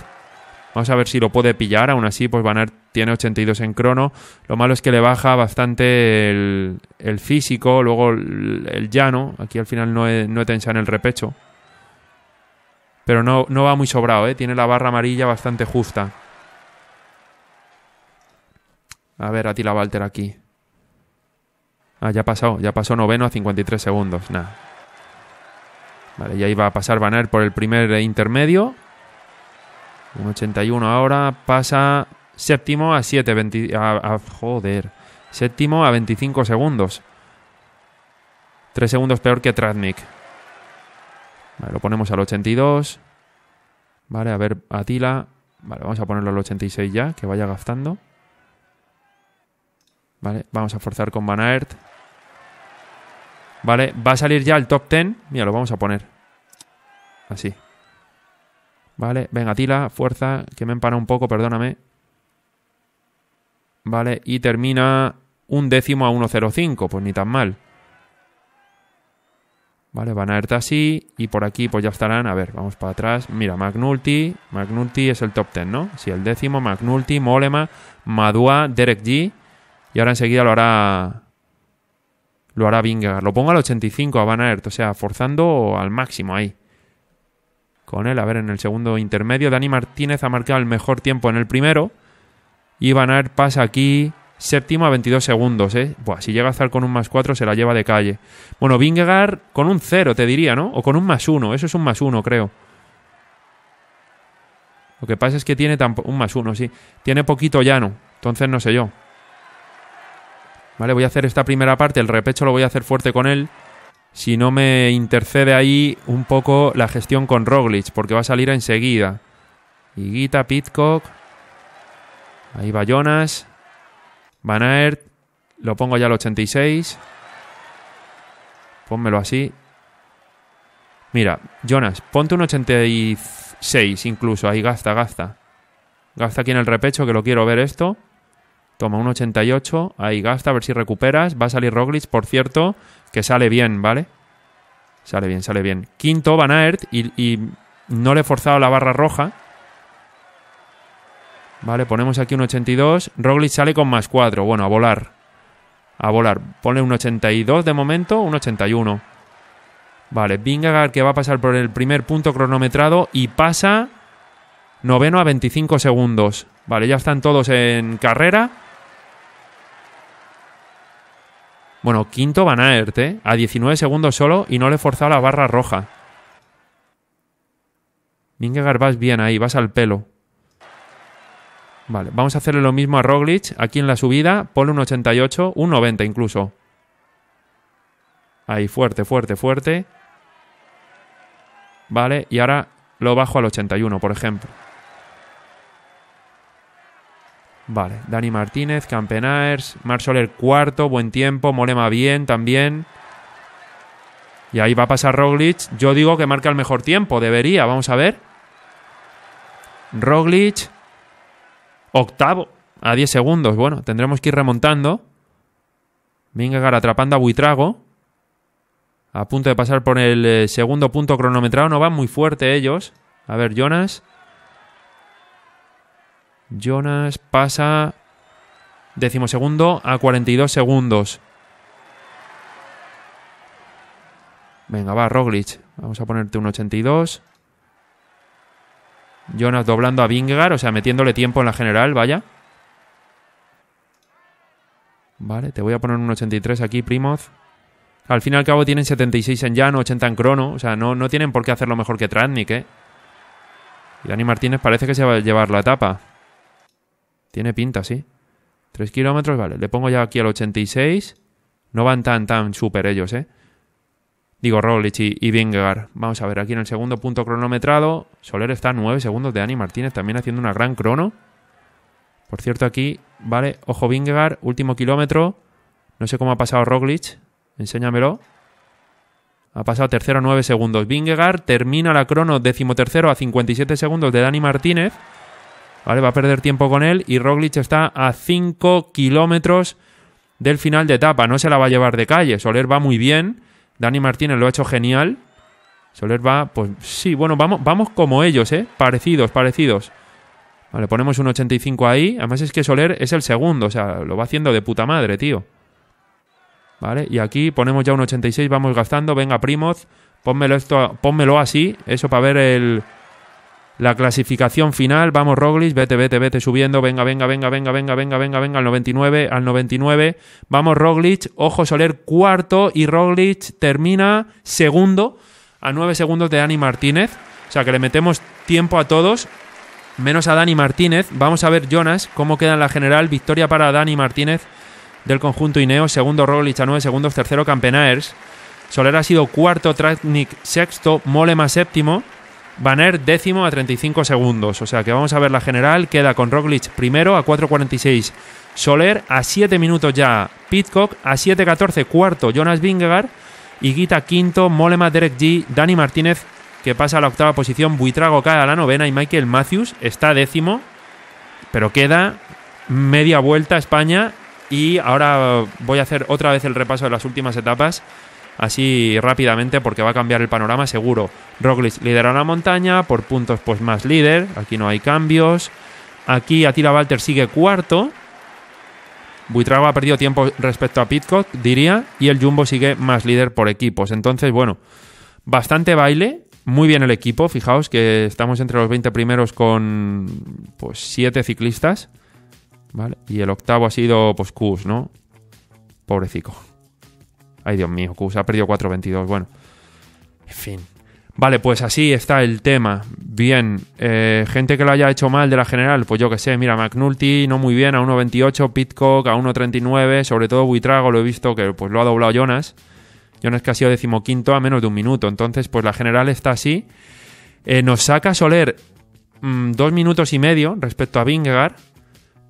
A: Vamos a ver si lo puede pillar. Aún así, pues Banner tiene 82 en crono. Lo malo es que le baja bastante el, físico, luego el, llano. Aquí al final no he, no en el repecho. Pero no, no va muy sobrado, ¿eh? Tiene la barra amarilla bastante justa. A ver, Atila Walter aquí. Ah, ya ha pasado. Ya pasó noveno a 53 segundos. Nada. Vale, ya iba a pasar Banner por el primer intermedio. Un 81 ahora pasa séptimo a 7, a, joder, séptimo a 25 segundos. 3 segundos peor que Tratnik. Vale, lo ponemos al 82. Vale, a ver, Atila. Vale, vamos a ponerlo al 86 ya, que vaya gastando. Vale, vamos a forzar con Van Vale, va a salir ya el top 10. Mira, lo vamos a poner. Así. Vale, venga, tila, fuerza, que me empana un poco, perdóname. Vale, y termina un décimo a 1.05, pues ni tan mal. Vale, van a así y por aquí pues ya estarán, a ver, vamos para atrás. Mira, Magnulti, Magnulti es el top ten, ¿no? Sí, el décimo, Magnulti, Molema, Madua, Derek G. Y ahora enseguida lo hará lo hará Vingegaard Lo pongo al 85 a Van Aert, o sea, forzando al máximo ahí con él. A ver, en el segundo intermedio, Dani Martínez ha marcado el mejor tiempo en el primero. Y Van pasa aquí séptimo a 22 segundos, ¿eh? si llega a hacer con un más 4 se la lleva de calle. Bueno, vingegar con un 0, te diría, ¿no? O con un más 1, eso es un más 1, creo. Lo que pasa es que tiene un más 1, sí. Tiene poquito llano, entonces no sé yo. Vale, voy a hacer esta primera parte, el repecho lo voy a hacer fuerte con él si no me intercede ahí un poco la gestión con Roglic, porque va a salir enseguida. Higuita, Pitcock. Ahí va Jonas. Van Aert. Lo pongo ya al 86. Pónmelo así. Mira, Jonas, ponte un 86 incluso. Ahí gasta, gasta. Gasta aquí en el repecho, que lo quiero ver esto. Toma un 88, ahí gasta, a ver si recuperas. Va a salir Roglic, por cierto, que sale bien, ¿vale? Sale bien, sale bien. Quinto, Van Aert, y, y no le he forzado la barra roja. Vale, ponemos aquí un 82. Roglic sale con más 4. Bueno, a volar. A volar. Pone un 82 de momento, un 81. Vale, Vingegaard que va a pasar por el primer punto cronometrado y pasa noveno a 25 segundos. Vale, ya están todos en carrera. Bueno, quinto Van a ¿eh? A 19 segundos solo y no le he forzado la barra roja. Vingegaard vas bien ahí, vas al pelo. Vale, vamos a hacerle lo mismo a Roglic. Aquí en la subida, ponle un 88, un 90 incluso. Ahí, fuerte, fuerte, fuerte. Vale, y ahora lo bajo al 81, por ejemplo. Vale, Dani Martínez, Campenaers, Marshall el cuarto, buen tiempo, Molema bien también. Y ahí va a pasar Roglic. Yo digo que marca el mejor tiempo, debería, vamos a ver. Roglic, octavo, a 10 segundos. Bueno, tendremos que ir remontando. cara atrapando a Buitrago. A punto de pasar por el eh, segundo punto cronometrado. No van muy fuerte ellos. A ver, Jonas. Jonas pasa segundo a 42 segundos. Venga, va, Roglic. Vamos a ponerte un 82. Jonas doblando a Vingar, o sea, metiéndole tiempo en la general, vaya. Vale, te voy a poner un 83 aquí, Primoz. Al fin y al cabo tienen 76 en llano, 80 en crono. O sea, no, no tienen por qué hacerlo mejor que Tratnik, ¿eh? Y Dani Martínez parece que se va a llevar la etapa. Tiene pinta, sí. Tres kilómetros, vale. Le pongo ya aquí al 86. No van tan, tan súper ellos, ¿eh? Digo, Roglic y, y Vamos a ver, aquí en el segundo punto cronometrado, Soler está a 9 segundos de Dani Martínez, también haciendo una gran crono. Por cierto, aquí, vale, ojo Vingegaard, último kilómetro. No sé cómo ha pasado Roglic, enséñamelo. Ha pasado tercero a 9 segundos. Vingegaard termina la crono tercero a 57 segundos de Dani Martínez. ¿vale? Va a perder tiempo con él y Roglic está a 5 kilómetros del final de etapa. No se la va a llevar de calle. Soler va muy bien. Dani Martínez lo ha hecho genial. Soler va, pues sí, bueno, vamos, vamos como ellos, ¿eh? Parecidos, parecidos. Vale, ponemos un 85 ahí. Además es que Soler es el segundo, o sea, lo va haciendo de puta madre, tío. Vale, y aquí ponemos ya un 86, vamos gastando. Venga, Primoz, pónmelo, esto, pónmelo así, eso para ver el, la clasificación final, vamos Roglic, vete, vete, vete subiendo, venga, venga, venga, venga, venga, venga, venga, venga, al 99, al 99. Vamos Roglic, ojo Soler cuarto y Roglic termina segundo a 9 segundos de Dani Martínez. O sea que le metemos tiempo a todos, menos a Dani Martínez. Vamos a ver Jonas cómo queda en la general. Victoria para Dani Martínez del conjunto Ineo, segundo Roglic a nueve segundos, tercero Campenaers. Soler ha sido cuarto, Tracnik, sexto, Molema séptimo. Banner décimo a 35 segundos. O sea que vamos a ver la general. Queda con Roglic primero a 4.46. Soler a 7 minutos ya. Pitcock a 7.14. Cuarto Jonas y Guita quinto. Molema Derek G. Dani Martínez que pasa a la octava posición. Buitrago cae a la novena. Y Michael Matthews está décimo. Pero queda media vuelta España. Y ahora voy a hacer otra vez el repaso de las últimas etapas así rápidamente porque va a cambiar el panorama seguro. Roglic lidera la montaña, por puntos pues más líder, aquí no hay cambios. Aquí Atila Walter sigue cuarto. Buitrago ha perdido tiempo respecto a Pitcock, diría, y el Jumbo sigue más líder por equipos. Entonces, bueno, bastante baile, muy bien el equipo, fijaos que estamos entre los 20 primeros con pues 7 ciclistas, Y el octavo ha sido pues Kuz, ¿no? Pobrecico. Ay, Dios mío, Cus ha perdido 4.22, Bueno, en fin. Vale, pues así está el tema. Bien, eh, gente que lo haya hecho mal de la general, pues yo que sé, mira, McNulty no muy bien a 1.28, Pitcock a 1.39, sobre todo Buitrago lo he visto que pues lo ha doblado Jonas. Jonas que ha sido decimoquinto a menos de un minuto, entonces pues la general está así. Eh, nos saca Soler mm, dos minutos y medio respecto a Vingegaard,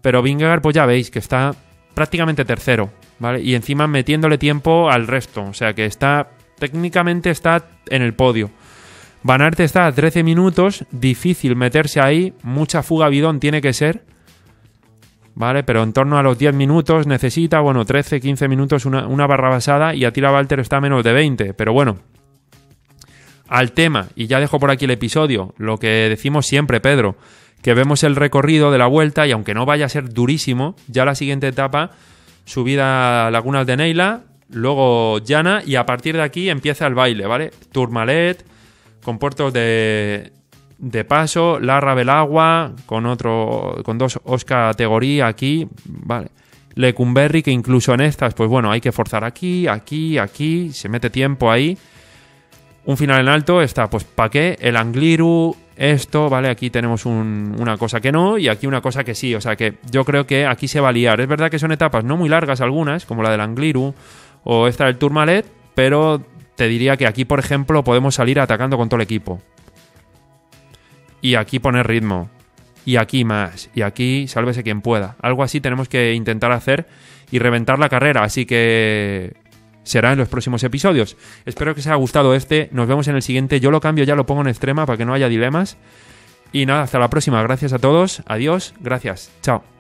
A: pero Vingegaard pues ya veis que está prácticamente tercero, y encima metiéndole tiempo al resto, o sea que está técnicamente está en el podio. Van está a 13 minutos, difícil meterse ahí, mucha fuga bidón tiene que ser. ¿Vale? Pero en torno a los 10 minutos necesita, bueno, 13, 15 minutos una, barra basada y a Tira Walter está a menos de 20. Pero bueno, al tema, y ya dejo por aquí el episodio, lo que decimos siempre, Pedro, que vemos el recorrido de la vuelta y aunque no vaya a ser durísimo, ya la siguiente etapa subida a Lagunas de Neila, luego Llana y a partir de aquí empieza el baile, ¿vale? Turmalet, con puertos de, de paso, Larra Belagua, con, otro, con dos Oscar categoría aquí, ¿vale? Lecumberri, que incluso en estas, pues bueno, hay que forzar aquí, aquí, aquí, se mete tiempo ahí. Un final en alto está, pues qué? el Angliru, esto, ¿vale? Aquí tenemos una cosa que no y aquí una cosa que sí. O sea que yo creo que aquí se va a liar. Es verdad que son etapas no muy largas algunas, como la del Angliru o esta del Tourmalet, pero te diría que aquí, por ejemplo, podemos salir atacando con todo el equipo. Y aquí poner ritmo. Y aquí más. Y aquí sálvese quien pueda. Algo así tenemos que intentar hacer y reventar la carrera. Así que será en los próximos episodios. Espero que os haya gustado este. Nos vemos en el siguiente. Yo lo cambio, ya lo pongo en extrema para que no haya dilemas. Y nada, hasta la próxima. Gracias a todos. Adiós. Gracias. Chao.